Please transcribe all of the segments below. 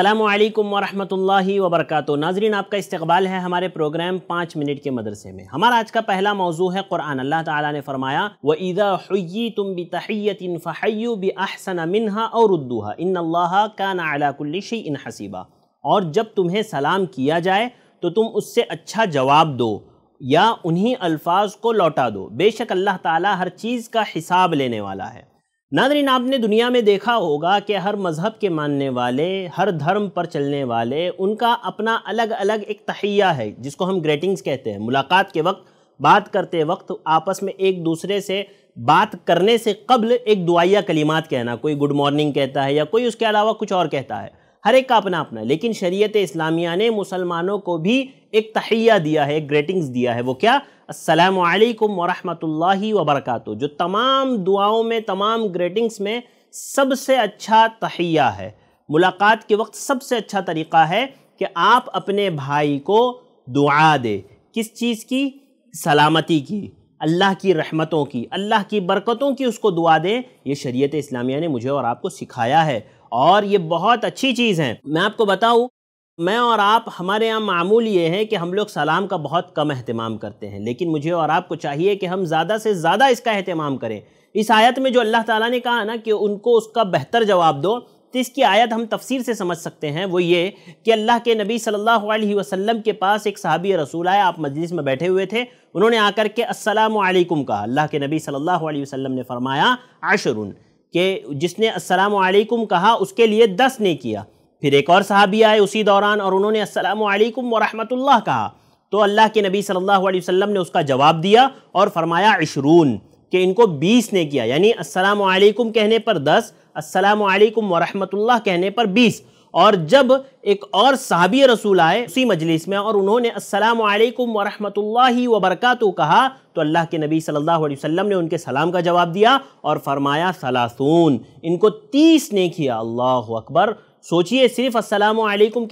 अल्लाम वरहमल वबरक नाजरीन आपका इस्तबाल है हमारे प्रोग्राम पाँच मिनट के मदरसे में हमारा आज का पहला मौजू है कुरान अल्लाह ताला ने फरमाया व ईदा तुम बी तहैतिन फ़हयु बी अहसन मिनहा और उद्दूहा इन अल्लाह का नालाकुल्लिशी इन हसीबा और जब तुम्हें सलाम किया जाए तो तुम उससे अच्छा जवाब दो या उन्हीं अल्फाज को लौटा दो बेशक अल्लाह ताला हर चीज़ का हिसाब लेने वाला है नादरीन आपने दुनिया में देखा होगा कि हर मज़हब के मानने वाले हर धर्म पर चलने वाले उनका अपना अलग अलग एक तहिया है जिसको हम ग्रेटिंग्स कहते हैं मुलाकात के वक्त बात करते वक्त आपस में एक दूसरे से बात करने से कबल एक दुआया कलीमात कहना कोई गुड मॉर्निंग कहता है या कोई उसके अलावा कुछ और कहता है हर एक का अपना अपना लेकिन शरीयत इस्लामिया ने मुसलमानों को भी एक तहिया दिया है एक ग्रेटिंग्स दिया है वो क्या असलम वरहमतुल्लाहि वबरकत जो तमाम दुआओं में तमाम ग्रेटिंग्स में सबसे अच्छा तहिया है मुलाकात के वक्त सबसे अच्छा तरीक़ा है कि आप अपने भाई को दुआ दे किस चीज़ की सलामती की अल्लाह की रहमतों की अल्लाह की बरकतों की उसको दुआ दें ये शरीयत इस्लामिया ने मुझे और आपको सिखाया है और ये बहुत अच्छी चीज़ है मैं आपको बताऊँ मैं और आप हमारे यहाँ मामूल ये है कि हम लोग सलाम का बहुत कम अहतमाम करते हैं लेकिन मुझे और आपको चाहिए कि हम ज़्यादा से ज़्यादा इसका अहतमाम करें इस आयत में जो अल्लाह ताला ने कहा ना कि उनको उसका बेहतर जवाब दो तो इसकी आयत हम तफसीर से समझ सकते हैं वो ये कि अल्लाह के नबी सल्लल्लाहु अलैहि वसल्लम के पास एक सहाबी रसूल आया आप मजलिस में बैठे हुए थे उन्होंने आकर के अस्सलाम कहा अल्लाह के नबी सल्लल्लाहु अलैहि वसल्लम ने फरमाया आशरुन कि जिसने असलकुम कहा उसके लिए दस ने किया फिर एक और सहाबी आए उसी दौरान और उन्होंने असलकुम वरहमतुल्लाह कहा तो अल्लाह के नबी सल्लल्लाहु अलैहि वसल्लम ने उसका जवाब दिया और फरमाया इशरून कि इनको बीस ने किया यानी असलकुम कहने पर दस असलकुम वरहमतुल्लाह कहने पर बीस और जब एक और सहाबी रसूल आए उसी मजलिस में और उन्होंने अस्सलाम वालेकुम वरहमतुल्लाहि व बरकातहू कहा तो अल्लाह के नबी सल्लल्लाहु अलैहि वसल्लम ने उनके सलाम का जवाब दिया और फरमाया सलासून इनको तीस ने किया अल्लाह अकबर सोचिए सिर्फ अस्सलाम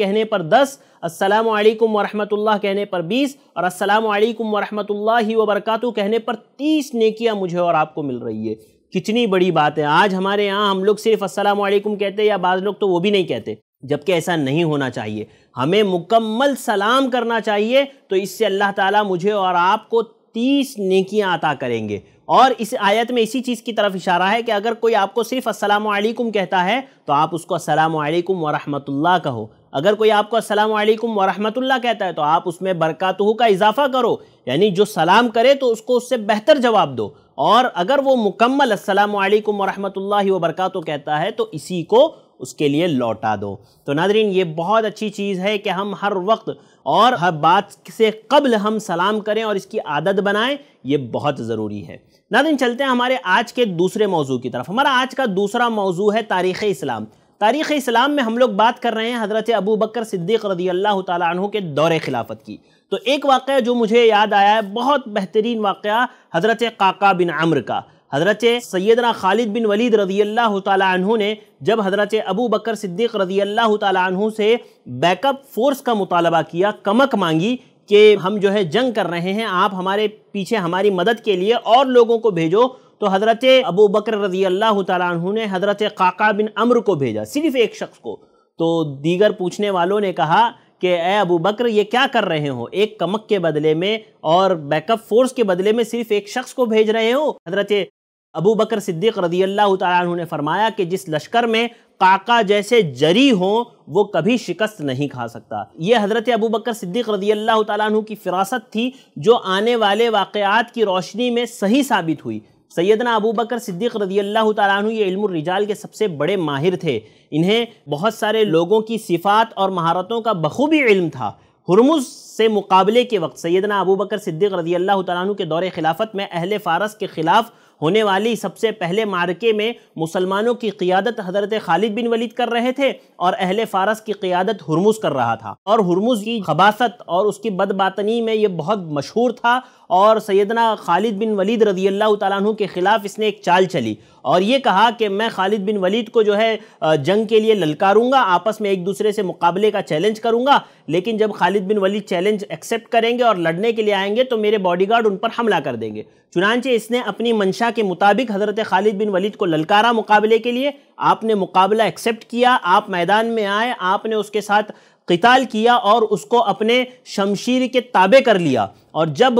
कहने पर दस अस्सलाम वालेकुम वरहमतुल्लाह कहने पर बीस और अस्सलाम वालेकुम वबरकत व बरकातहू कहने पर तीस किया मुझे और आपको मिल रही है कितनी बड़ी बात है आज हमारे यहाँ हम लोग सिर्फ अस्सलाम कहते हैं या बाज़ लोग तो वो भी नहीं कहते जबकि ऐसा नहीं होना चाहिए हमें मुकम्मल सलाम करना चाहिए तो इससे अल्लाह ताला मुझे और आपको तीस नेकियां अता करेंगे और इस आयत में इसी चीज़ की तरफ इशारा है कि अगर कोई आपको सिर्फ असलकुम कहता है तो आप उसको असलकुम वरहमतुल्ला कहो अगर कोई आपको असलकुम वरहमतुल्ला कहता है तो आप उसमें बरकतह का इजाफा करो यानी जो सलाम करे तो उसको उससे बेहतर जवाब दो और अगर वो मुकम्मल असलकुम वरहमतुल्ला वबरकत कहता है तो इसी को उसके लिए लौटा दो तो नादरीन ये बहुत अच्छी चीज़ है कि हम हर वक्त और हर बात से कबल हम सलाम करें और इसकी आदत बनाएं ये बहुत ज़रूरी है नादरीन चलते हैं हमारे आज के दूसरे मौजू की तरफ हमारा आज का दूसरा मौजू है तारीख़ इस्लाम तारीख़ इस्लाम में हम लोग बात कर रहे हैं हज़रत अबू बकर सिद्दीक रदी अल्लाह तु के दौर खिलाफत की तो एक वाक़ जो मुझे याद आया है बहुत बेहतरीन वाक़ हज़रत काका बिन अम्र का हज़रत सैदना खालिद बिन वलीद रजी अल्लाह तु ने जब हज़रत अबू बकर सिद्दीक रजी अल्लाह तु से बैकअप फोर्स का मुतालबा किया कमक मांगी कि हम जो है जंग कर रहे हैं आप हमारे पीछे हमारी मदद के लिए और लोगों को भेजो तो हज़रत अबू बकर रजी अल्लाह तु ने हज़रत काका बिन अम्र को भेजा सिर्फ़ एक शख्स को तो दीगर पूछने वालों ने कहा कि ए अबू बकर ये क्या कर रहे हो एक कमक के बदले में और बैकअप फोर्स के बदले में सिर्फ एक शख्स को भेज रहे हो हजरत अबू बकर सिद्दीक रदी अल्लाह तु ने फरमाया कि जिस लश्कर में काका जैसे जरी हो वो कभी शिकस्त नहीं खा सकता ये हज़रत अबू बकर सिद्दीक रदी अल्लाह तु की फ़िरासत थी जो आने वाले वाक़ात की रोशनी में सही साबित हुई सैदना अबू बकर सिद्दीक रदी अल्लाह तु ये रिजाल के सबसे बड़े माहिर थे इन्हें बहुत सारे लोगों की सिफात और महारतों का बखूबी इल्म था हरमुज़ से मुकाबले के वक्त सैदना अबू बकर सिद्दीक रदी अल्लाह तु के दौर खिलाफत में अहल फ़ारस के ख़िलाफ़ होने वाली सबसे पहले मार्के में मुसलमानों की क़ियादत हज़रत खालिद बिन वलीद कर रहे थे और अहल फ़ारस की क़ियादत हरमुज़ कर रहा था और हरमुज़ की खबासत और उसकी बदबातनी में ये बहुत मशहूर था और सैदना खालिद बिन वलीद रजी अल्लाह तु के ख़िलाफ़ इसने एक चाल चली और ये कहा कि मैं खालिद बिन वलीद को जो है जंग के लिए ललकारूंगा आपस में एक दूसरे से मुकाबले का चैलेंज करूंगा लेकिन जब Khalid bin Walid challenge accept करेंगे और लड़ने के लिए आएंगे तो मेरे बॉडीगार्ड उन पर हमला कर देंगे चुनानचे इसने अपनी मंशा मंशा के मुताबिक हज़रत खालिद बिन वलीद को ललकारा मुकाबले के लिए आपने मुकाबला एक्सेप्ट किया आप मैदान में आए आपने उसके साथ कताल किया और उसको अपने शमशीर के ताबे कर लिया और जब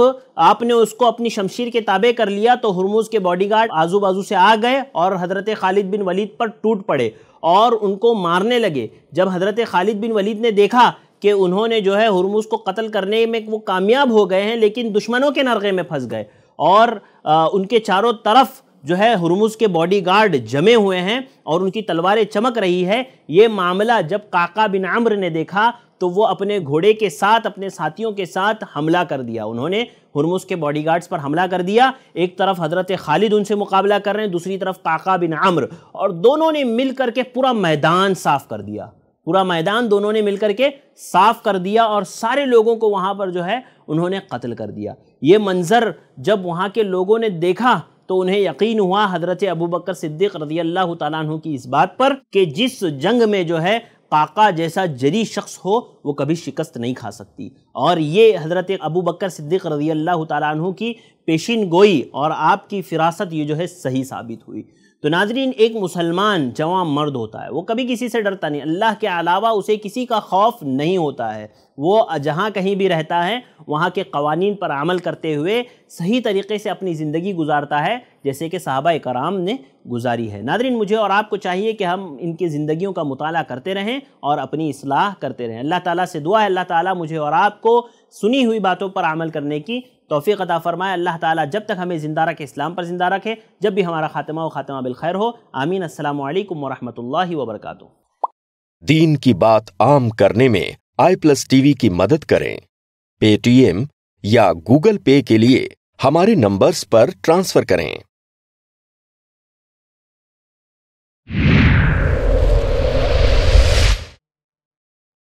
आपने उसको अपनी शमशीर के ताबे कर लिया तो हरमूज के बॉडीगार्ड आजू बाजू से आ गए और हज़रत खालिद बिन वलीद पर टूट पड़े और उनको मारने लगे जब हज़रत खालिद बिन वलीद ने देखा कि उन्होंने जो है हरमूज को कत्ल करने में वो कामयाब हो गए हैं लेकिन दुश्मनों के नरगे में फंस गए और उनके चारों तरफ जो है हुरमुज के बॉडीगार्ड जमे हुए हैं और उनकी तलवारें चमक रही है ये मामला जब काका बिन आम्र ने देखा तो वो अपने घोड़े के साथ अपने साथियों के साथ हमला कर दिया उन्होंने हुरमुस के बॉडीगार्ड्स पर हमला कर दिया एक तरफ हजरत खालिद उनसे मुकाबला कर रहे हैं दूसरी तरफ काका बिन आम्र और दोनों ने मिल करके पूरा मैदान साफ कर दिया पूरा मैदान दोनों ने मिल के साफ कर दिया और सारे लोगों को वहाँ पर जो है उन्होंने कत्ल कर दिया ये मंज़र जब वहाँ के लोगों ने देखा तो उन्हें यकीन हुआ हज़रत अबू बकर सिद्दीक रजी अल्लाह तु की इस बात पर कि जिस जंग में जो है काका जैसा जरी शख्स हो वो कभी शिकस्त नहीं खा सकती और ये हज़रत अबू बकर सिद्दीक रजी अल्लाह तु की पेशिन गोई और आपकी फिरासत ये जो है सही साबित हुई तो नाजरीन एक मुसलमान जवां मर्द होता है वो कभी किसी से डरता नहीं अल्लाह के अलावा उसे किसी का खौफ नहीं होता है वो जहाँ कहीं भी रहता है वहाँ के कवानीन पर अमल करते हुए सही तरीके से अपनी ज़िंदगी गुजारता है जैसे कि सहाबा कराम ने गुजारी है नादरीन मुझे और आपको चाहिए कि हम इनकी ज़िंदगियों का मुताल करते रहें और अपनी असलाह करते रहें अल्लाह ताली से दुआ है अल्लाह ताली मुझे और आपको सुनी हुई बातों पर अमल करने की तोफ़ी अता फ़रमाए अल्लाह ताला जब तक हमें ज़िंदा रखे इस्लाम पर ज़िंदा रखे जब भी हमारा ख़ात्मा व ख़ात्मा बिलखैर हो आमीन अल्लाम वरहमल वबरक दीन की बात आम करने में आई प्लस टीवी की मदद करें पेटीएम या गूगल पे के लिए हमारे नंबर्स पर ट्रांसफ़र करें